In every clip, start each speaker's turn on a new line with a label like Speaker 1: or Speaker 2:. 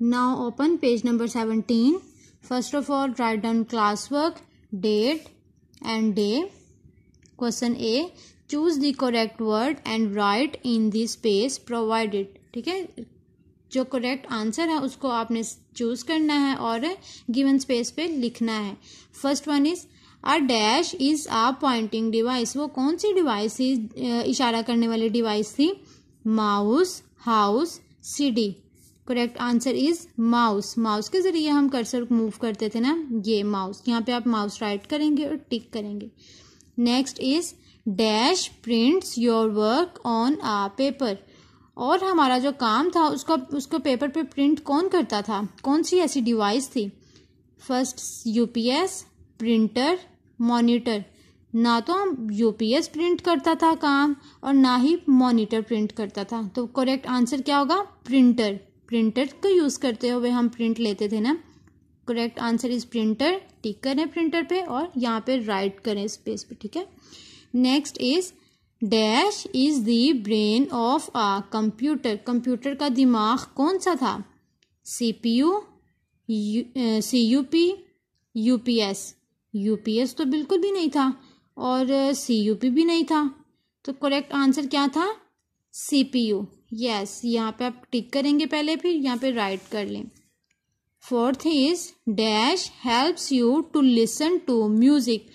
Speaker 1: now open page number 17 first of all write down classwork date and day question a choose the correct word and write in the space provided ठीक है जो correct answer है उसको आपने choose करना है और given space पे लिखना है first one is a dash is a pointing device वो कौन सी डिवाइस इशारा करने वाली डिवाइस थी mouse house CD correct answer is mouse mouse के जरिए हम कर्सर मूव करते थे ना ये माउस यहाँ पे आप माउस राइट करेंगे और टिक करेंगे next is dash prints your work on a paper और हमारा जो काम था उसका उसको पेपर पे प्रिंट कौन करता था कौन सी ऐसी डिवाइस थी फर्स्ट यूपीएस प्रिंटर मॉनिटर ना तो हम यूपीएस प्रिंट करता था काम और ना ही मॉनिटर प्रिंट करता था तो करेक्ट आंसर क्या होगा प्रिंटर प्रिंटर को यूज़ करते हुए हम प्रिंट लेते थे ना correct answer is printer tick करें प्रिंटर पे और यहाँ पे राइट करें स्पेस पे ठीक है next is dash is the brain of a computer computer का दिमाग कौन सा था C P U C U P U P S U P S तो बिल्कुल भी नहीं था और सी यू पी भी नहीं था तो करेक्ट आंसर क्या था सी पी यू यस यहाँ पे आप टिक करेंगे पहले फिर यहाँ पे राइट कर लें fourth is dash helps you to listen to music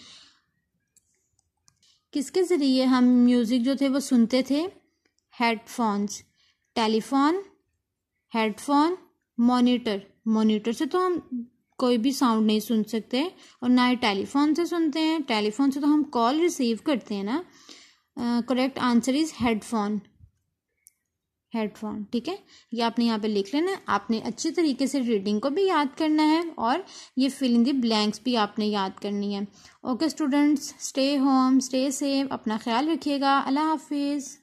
Speaker 1: किसके ज़रिए हम म्यूज़िक जो थे वो सुनते थे headphones telephone headphone monitor monitor से तो हम कोई भी साउंड नहीं सुन सकते और ना ही टेलीफोन से सुनते हैं टेलीफोन से तो हम कॉल रिसीव करते हैं ना correct answer is headphone headphone ठीक है ये आपने यहाँ पे लिख लेना है आपने अच्छे तरीके से रीडिंग को भी याद करना है और ये फिलिंग दी ब्लैंक्स भी आपने याद करनी है okay students stay home stay safe अपना ख्याल रखिएगा अल्लाह हाफिज़